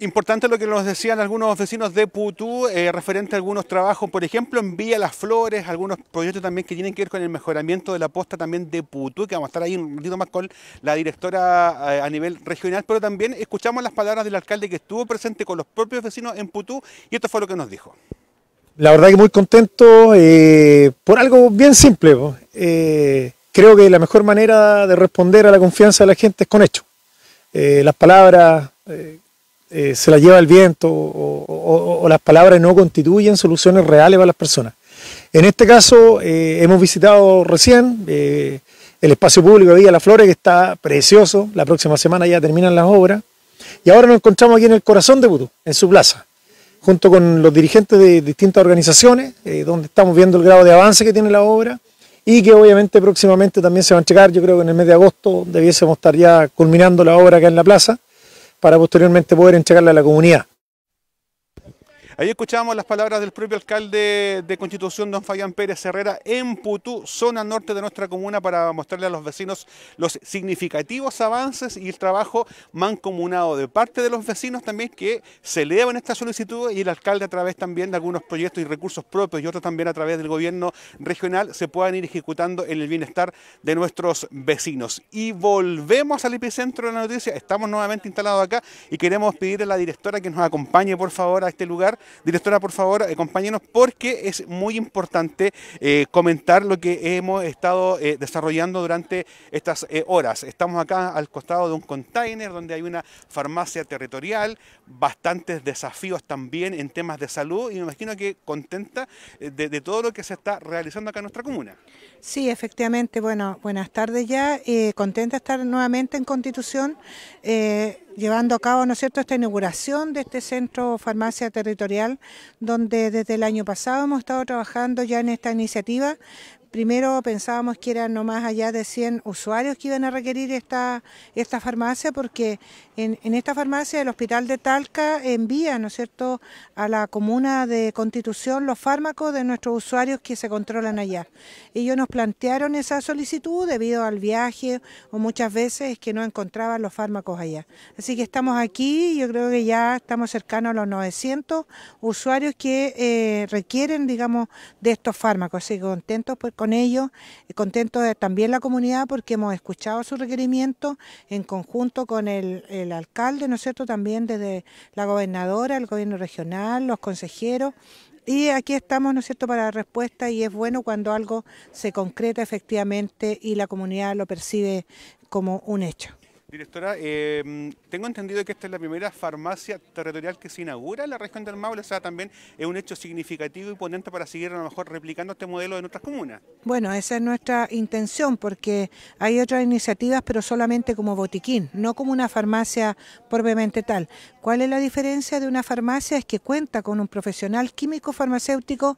Importante lo que nos decían algunos vecinos de Putú eh, referente a algunos trabajos, por ejemplo, en Vía Las Flores, algunos proyectos también que tienen que ver con el mejoramiento de la posta también de Putú, que vamos a estar ahí un ratito más con la directora eh, a nivel regional, pero también escuchamos las palabras del alcalde que estuvo presente con los propios vecinos en Putú y esto fue lo que nos dijo. La verdad que muy contento eh, por algo bien simple. creo que la mejor manera de responder a la confianza de la gente es con hechos. las palabras eh, se la lleva el viento o, las palabras no constituyen soluciones reales para las personas. En este caso eh, hemos visitado recién eh, el espacio público de Villa La Flores que está precioso, la próxima semana ya terminan las obras y ahora nos encontramos aquí en el corazón de Putú, en su plaza, junto con los dirigentes de distintas organizaciones, donde estamos viendo el grado de avance que tiene la obra y que obviamente próximamente también se va a checar, yo creo que en el mes de agosto debiésemos estar ya culminando la obra acá en la plaza para posteriormente poder entregarla a la comunidad. Ahí escuchamos las palabras del propio alcalde de Constitución, don Fabián Pérez Herrera, en Putú, zona norte de nuestra comuna, para mostrarle a los vecinos los significativos avances y el trabajo mancomunado de parte de los vecinos también que se elevan esta solicitud y el alcalde a través también de algunos proyectos y recursos propios y otros también a través del gobierno regional se puedan ir ejecutando en el bienestar de nuestros vecinos. Y volvemos al epicentro de la noticia, estamos nuevamente instalados acá y queremos pedirle a la directora que nos acompañe por favor a este lugar Directora, por favor, eh, acompáñenos porque es muy importante eh, comentar lo que hemos estado eh, desarrollando durante estas horas. Estamos acá al costado de un container donde hay una farmacia territorial, bastantes desafíos también en temas de salud y me imagino que contenta de, todo lo que se está realizando acá en nuestra comuna. Sí, efectivamente. Bueno, buenas tardes ya. contenta de estar nuevamente en Constitución llevando a cabo, ¿no es cierto?, esta inauguración de este centro farmacia territorial, donde desde el año pasado hemos estado trabajando ya en esta iniciativa Primero pensábamos que eran no más allá de 100 usuarios que iban a requerir esta, esta farmacia, porque en, esta farmacia el Hospital de Talca envía, ¿no es cierto?, a la comuna de Constitución los fármacos de nuestros usuarios que se controlan allá. Ellos nos plantearon esa solicitud debido al viaje o muchas veces que no encontraban los fármacos allá. Así que estamos aquí, yo creo que ya estamos cercanos a los 900 usuarios que eh, requieren, digamos, de estos fármacos. Así que contentos porque con ellos, eh, contento también la comunidad porque hemos escuchado su requerimiento en conjunto con el, el alcalde, ¿no es cierto?, también desde la gobernadora, el gobierno regional, los consejeros, y aquí estamos, ¿no es cierto?, para la respuesta y es bueno cuando algo se concreta efectivamente y la comunidad lo percibe como un hecho. Directora, em, tengo entendido que esta es la primera farmacia territorial que se inaugura en la región del Maule, o sea, también es un hecho significativo y ponente para seguir a lo mejor replicando este modelo en otras comunas. Bueno, esa es nuestra intención, porque hay otras iniciativas, pero solamente como botiquín, no como una farmacia propiamente tal. ¿Cuál es la diferencia de una farmacia? Es que cuenta con un profesional químico farmacéutico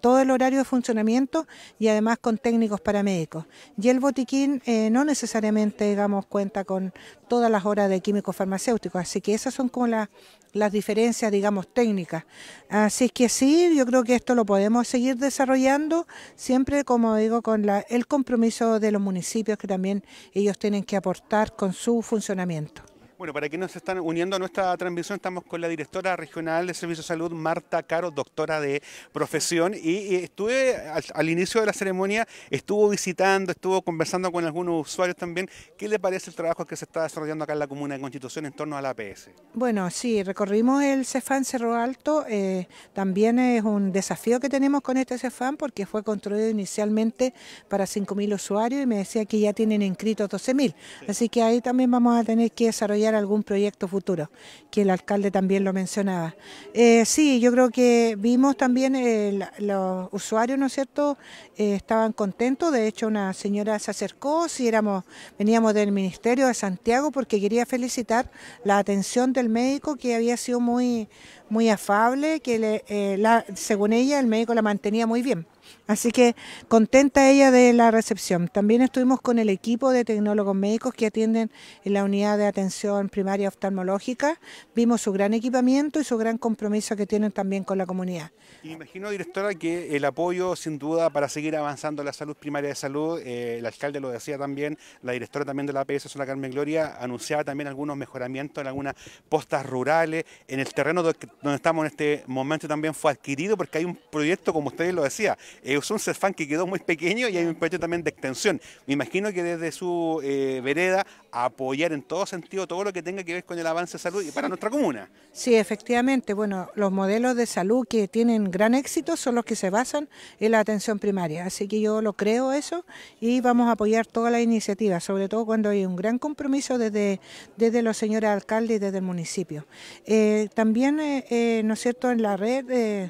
todo el horario de funcionamiento y además con técnicos paramédicos. Y el botiquín eh, no necesariamente, cuenta con todas las horas de químicos farmacéuticos. Así que esas son como las, las diferencias, digamos, técnicas. Así es que sí, yo creo que esto lo podemos seguir desarrollando, siempre, como digo, con el compromiso de los municipios que también ellos tienen que aportar con su funcionamiento. Bueno, para que nos están uniendo a nuestra transmisión, estamos con la directora regional de Servicio de Salud, Marta Caro, doctora de profesión, y, estuve al, inicio de la ceremonia, estuvo visitando, estuvo conversando con algunos usuarios también. ¿Qué le parece el trabajo que se está desarrollando acá en la Comuna de Constitución en torno a la APS? Bueno, sí, recorrimos el Cefán Cerro Alto, eh, también es un desafío que tenemos con este Cefán porque fue construido inicialmente para 5.000 usuarios y me decía que ya tienen inscritos 12.000, así que ahí también vamos a tener que desarrollar algún proyecto futuro, que el alcalde también lo mencionaba. Eh, sí, yo creo que vimos también eh, los usuarios, ¿no es cierto?, eh, estaban contentos, de hecho una señora se acercó, si éramos, veníamos del Ministerio de Santiago, porque quería felicitar la atención del médico que había sido muy, muy afable, que la, según ella el médico la mantenía muy bien. Así que contenta ella de la recepción. También estuvimos con el equipo de tecnólogos médicos que atienden en la unidad de atención primaria oftalmológica. Vimos su gran equipamiento y su gran compromiso que tienen también con la comunidad. imagino, directora, que el apoyo, sin duda, para seguir avanzando la salud primaria de salud, eh, el alcalde lo decía también, la directora también de la APS, Sola Carmen Gloria, anunciaba también algunos mejoramientos en algunas postas rurales, en el terreno donde estamos en este momento también fue adquirido, porque hay un proyecto, como ustedes lo decía, son un que quedó muy pequeño y hay un proyecto también de extensión. Me imagino que desde su eh, vereda apoyar en todo sentido todo lo que tenga que ver con el avance de salud y para nuestra comuna. Sí, efectivamente. Bueno, los modelos de salud que tienen gran éxito son los que se basan en la atención primaria. Así que yo lo creo eso y vamos a apoyar todas las iniciativas, sobre todo cuando hay un gran compromiso desde, desde los señores alcaldes y desde el municipio. Eh, también, eh, ¿no es cierto?, en la red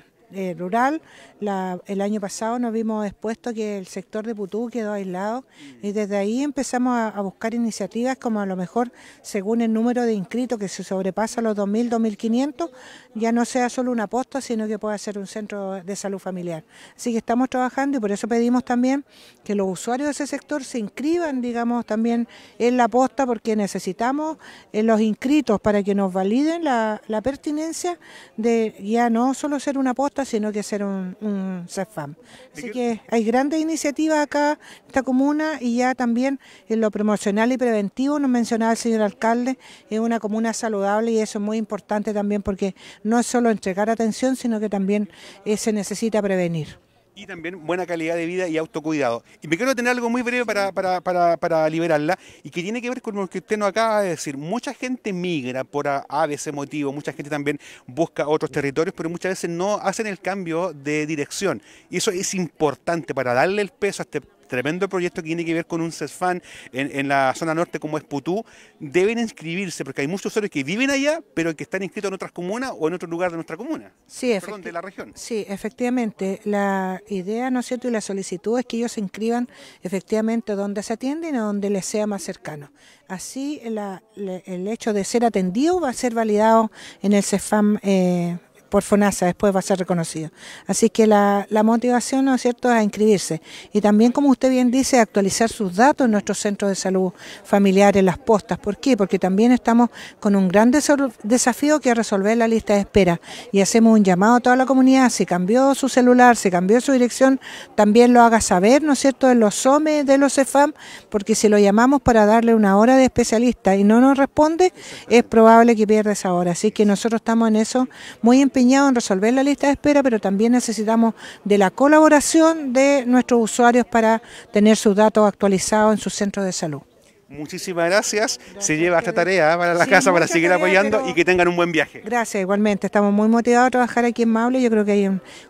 rural. el año pasado nos vimos expuestos que el sector de Putú quedó aislado y desde ahí empezamos a, a, buscar iniciativas como a lo mejor según el número de inscritos que se sobrepasa los 2.000, 2.500, ya no sea solo una posta, sino que pueda ser un centro de salud familiar. Así que estamos trabajando y por eso pedimos también que los usuarios de ese sector se inscriban, digamos, también en la posta, porque necesitamos eh, los inscritos para que nos validen la, pertinencia de ya no solo ser una posta, sino que ser un, un CEFAM. Así que hay grandes iniciativas acá en esta comuna y ya también en lo promocional y preventivo, nos mencionaba el señor alcalde, es una comuna saludable y eso es muy importante también porque no es solo entregar atención, sino que también eh, se necesita prevenir. Y también buena calidad de vida y autocuidado. Y me quiero tener algo muy breve para, para, para liberarla y que tiene que ver con lo que usted nos acaba de decir. Mucha gente migra por a ese motivo, mucha gente también busca otros territorios, pero muchas veces no hacen el cambio de dirección. Y eso es importante para darle el peso a este tremendo proyecto que tiene que ver con un CESFAN en, la zona norte como es Putú, deben inscribirse, porque hay muchos usuarios que viven allá, pero que están inscritos en otras comunas o en otro lugar de nuestra comuna, sí, de la región. Sí, efectivamente, la idea, ¿no es cierto?, y la solicitud es que ellos se inscriban efectivamente donde se atienden o donde les sea más cercano. Así el hecho de ser atendido va a ser validado en el Cefam. eh, por FONASA, después va a ser reconocido. Así que la, motivación, ¿no es cierto?, a inscribirse. Y también, como usted bien dice, actualizar sus datos en nuestros centros de salud familiar, en las postas. ¿Por qué? Porque también estamos con un gran desafío que es resolver la lista de espera. Y hacemos un llamado a toda la comunidad. Si cambió su celular, si cambió su dirección, también lo haga saber, ¿no es cierto?, en los SOME de los CEFAM, porque si lo llamamos para darle una hora de especialista y no nos responde, es probable que pierda esa hora. Así que nosotros estamos en eso muy en resolver la lista de espera, pero también necesitamos de la colaboración de nuestros usuarios para tener sus datos actualizados en sus centros de salud. Muchísimas gracias. Se lleva esta tarea para la casa para seguir apoyando y que tengan un buen viaje. Gracias, igualmente. Estamos muy motivados a trabajar aquí en Maule. Yo creo que hay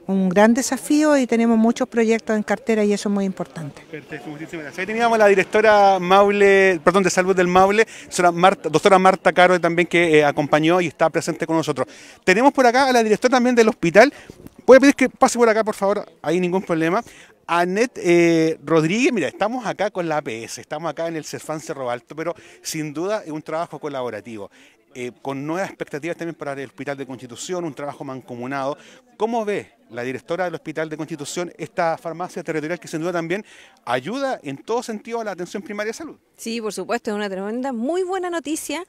un, gran desafío y tenemos muchos proyectos en cartera y eso es muy importante. Perfecto, muchísimas gracias. Ahí teníamos a la directora Maule, perdón, de Salud del Maule, doctora Marta, Caro también que eh, acompañó y está presente con nosotros. Tenemos por acá a la directora también del hospital. Voy pedir que pase por acá, por favor, hay ningún problema. Anet eh, Rodríguez, mira, estamos acá con la APS, estamos acá en el CERFAN Cerro Alto, pero sin duda es un trabajo colaborativo. Eh, con nuevas expectativas también para el Hospital de Constitución, un trabajo mancomunado. ¿Cómo ve la directora del Hospital de Constitución esta farmacia territorial que sin duda también ayuda en todo sentido a la atención primaria de salud? Sí, por supuesto, es una tremenda, muy buena noticia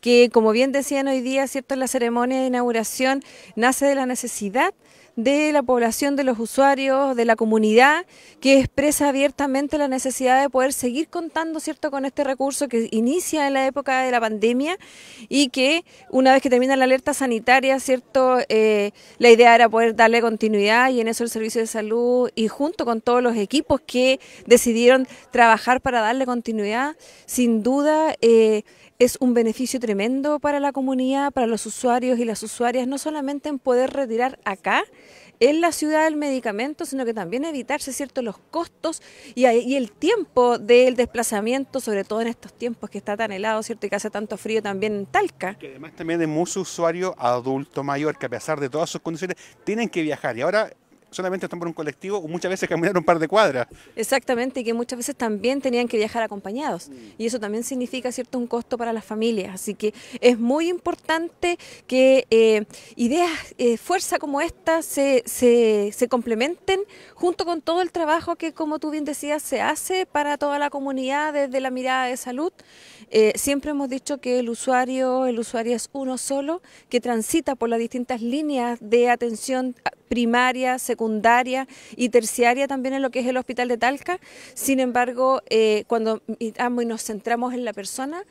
que, como bien decían hoy día, ¿cierto?, en la ceremonia de inauguración nace de la necesidad de la población, de los usuarios, de la comunidad, que expresa abiertamente la necesidad de poder seguir contando ¿cierto? con este recurso que inicia en la época de la pandemia y que una vez que termina la alerta sanitaria, ¿cierto? Eh, la idea era poder darle continuidad y en eso el Servicio de Salud y junto con todos los equipos que decidieron trabajar para darle continuidad, sin duda... Eh, es un beneficio tremendo para la comunidad, para los usuarios y las usuarias, no solamente en poder retirar acá, en la ciudad el medicamento, sino que también evitarse cierto, los costos y, el tiempo del desplazamiento, sobre todo en estos tiempos que está tan helado cierto, y que hace tanto frío también en Talca. Que además también es muchos usuario adulto mayor que a pesar de todas sus condiciones tienen que viajar y ahora solamente están por un colectivo o muchas veces caminar un par de cuadras. Exactamente, y que muchas veces también tenían que viajar acompañados. Y eso también significa, ¿cierto?, un costo para las familias. Así que es muy importante que eh, ideas, eh, fuerza como esta se, complementen junto con todo el trabajo que, como tú bien decías, se hace para toda la comunidad desde la mirada de salud. Eh, siempre hemos dicho que el usuario, el usuario es uno solo, que transita por las distintas líneas de atención primaria, secundaria y terciaria también en lo que es el hospital de Talca. Sin embargo, eh, cuando nos centramos en la persona,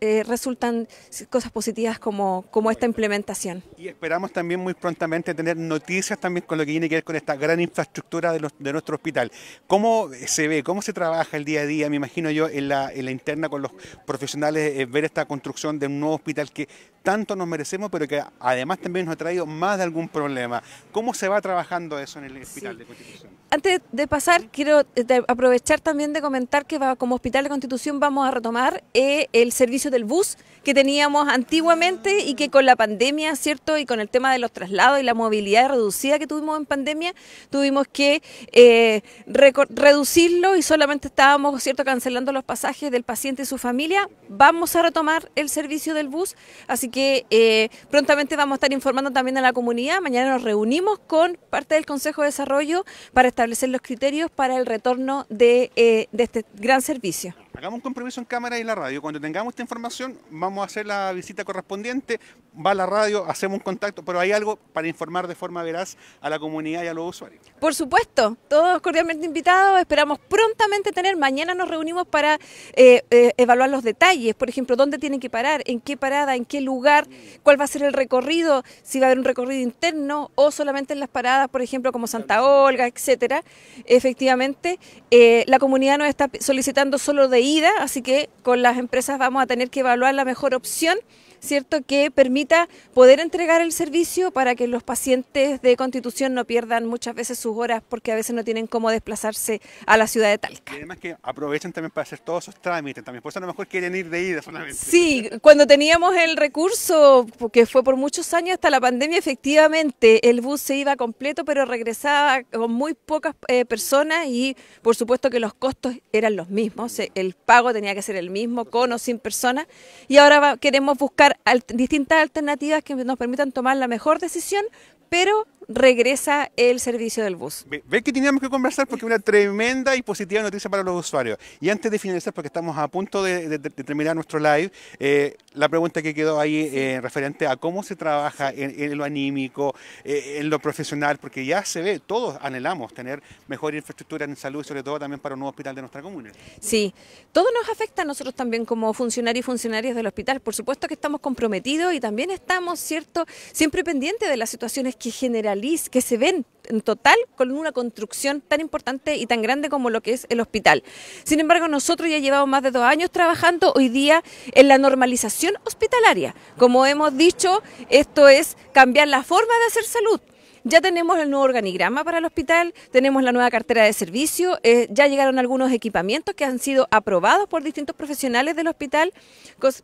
eh, resultan cosas positivas como, como esta implementación. Y esperamos también muy prontamente tener noticias también con lo que tiene que ver con esta gran infraestructura de, nuestro hospital. ¿Cómo se ve, cómo se trabaja el día a día, me imagino yo, en la, interna con los profesionales, eh, ver esta construcción de un nuevo hospital que tanto nos merecemos, pero que además también nos ha traído más de algún problema? ¿Cómo se va trabajando eso en el Hospital de Constitución? Antes de pasar, quiero eh, aprovechar también de comentar que como Hospital de Constitución vamos a retomar eh, el servicio del bus que teníamos antiguamente y que con la pandemia, ¿cierto? Y con el tema de los traslados y la movilidad reducida que tuvimos en pandemia, tuvimos que eh, reducirlo y solamente estábamos, ¿cierto?, cancelando los pasajes del paciente y su familia. Vamos a retomar el servicio del bus, así que eh, prontamente vamos a estar informando también a la comunidad. Mañana nos reunimos con parte del Consejo de Desarrollo para establecer los criterios para el retorno de eh, este gran servicio hagamos un compromiso en cámara y en la radio. Cuando tengamos esta información, vamos a hacer la visita correspondiente, va a la radio, hacemos un contacto, pero hay algo para informar de forma veraz a la comunidad y a los usuarios. Por supuesto, todos cordialmente invitados, esperamos prontamente tener, mañana nos reunimos para eh, eh, evaluar los detalles, por ejemplo, dónde tienen que parar, en qué parada, en qué lugar, cuál va a ser el recorrido, si va a haber un recorrido interno o solamente en las paradas, por ejemplo, como Santa Olga, etcétera. Efectivamente, eh, la comunidad nos está solicitando solo de ir así que con las empresas vamos a tener que evaluar la mejor opción ¿cierto? Que permita poder entregar el servicio para que los pacientes de Constitución no pierdan muchas veces sus horas porque a veces no tienen cómo desplazarse a la ciudad de Talca. además que aprovechan también para hacer todos esos trámites, también por eso a lo mejor quieren ir de ida Sí, cuando teníamos el recurso, que fue por muchos años hasta la pandemia, efectivamente el bus se iba completo, pero regresaba con muy pocas eh, personas y por supuesto que los costos eran los mismos, eh, el pago tenía que ser el mismo, con o sin personas, y ahora queremos buscar distintas alternativas que nos permitan tomar la mejor decisión pero regresa el servicio del bus. Ve que teníamos que conversar porque una tremenda y positiva noticia para los usuarios. Y antes de finalizar, porque estamos a punto de, terminar nuestro live, eh, la pregunta que quedó ahí eh, referente a cómo se trabaja en, lo anímico, eh, en lo profesional, porque ya se ve, todos anhelamos tener mejor infraestructura en salud, sobre todo también para un nuevo hospital de nuestra comuna. Sí, todo nos afecta a nosotros también como funcionarios y funcionarias del hospital. Por supuesto que estamos comprometidos y también estamos, ¿cierto?, siempre pendientes de las situaciones que generaliz que se ven en total con una construcción tan importante y tan grande como lo que es el hospital. Sin embargo, nosotros ya llevamos más de dos años trabajando hoy día en la normalización hospitalaria. Como hemos dicho, esto es cambiar la forma de hacer salud, ya tenemos el nuevo organigrama para el hospital, tenemos la nueva cartera de servicio, eh, ya llegaron algunos equipamientos que han sido aprobados por distintos profesionales del hospital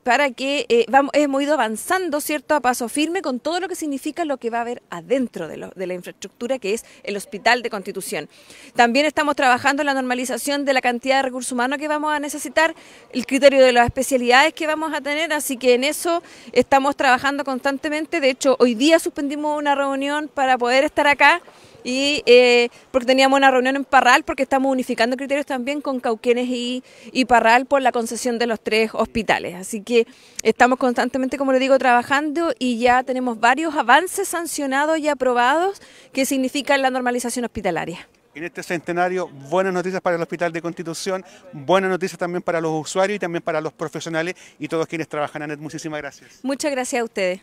para que eh, vamos, hemos ido avanzando cierto a paso firme con todo lo que significa lo que va a haber adentro de, de la infraestructura que es el hospital de Constitución. También estamos trabajando en la normalización de la cantidad de recursos humanos que vamos a necesitar, el criterio de las especialidades que vamos a tener, así que en eso estamos trabajando constantemente. De hecho, hoy día suspendimos una reunión para poder poder estar acá y eh, porque teníamos una reunión en Parral, porque estamos unificando criterios también con Cauquenes y, y, Parral por la concesión de los tres hospitales. Así que estamos constantemente, como le digo, trabajando y ya tenemos varios avances sancionados y aprobados que significan la normalización hospitalaria. En este centenario, buenas noticias para el Hospital de Constitución, buenas noticias también para los usuarios y también para los profesionales y todos quienes trabajan. Anet, muchísimas gracias. Muchas gracias a ustedes.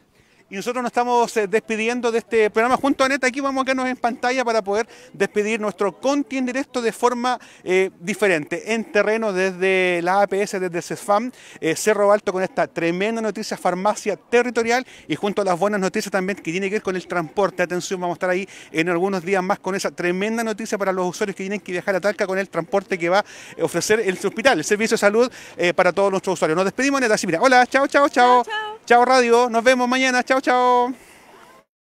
Y nosotros nos estamos eh, despidiendo de este programa junto a Neta. Aquí vamos a quedarnos en pantalla para poder despedir nuestro Conti en directo de forma eh, diferente, en terreno desde la APS, desde CESFAM, eh, Cerro Alto, con esta tremenda noticia, farmacia territorial y junto a las buenas noticias también que tiene que ver con el transporte. Atención, vamos a estar ahí en algunos días más con esa tremenda noticia para los usuarios que tienen que viajar a Talca con el transporte que va a ofrecer el hospital, el servicio de salud para todos nuestros usuarios. Nos despedimos, Neta. Sí, mira, hola, chao, chao, chao. Chao, chao. chao radio, nos vemos mañana, chao. Chao, chao.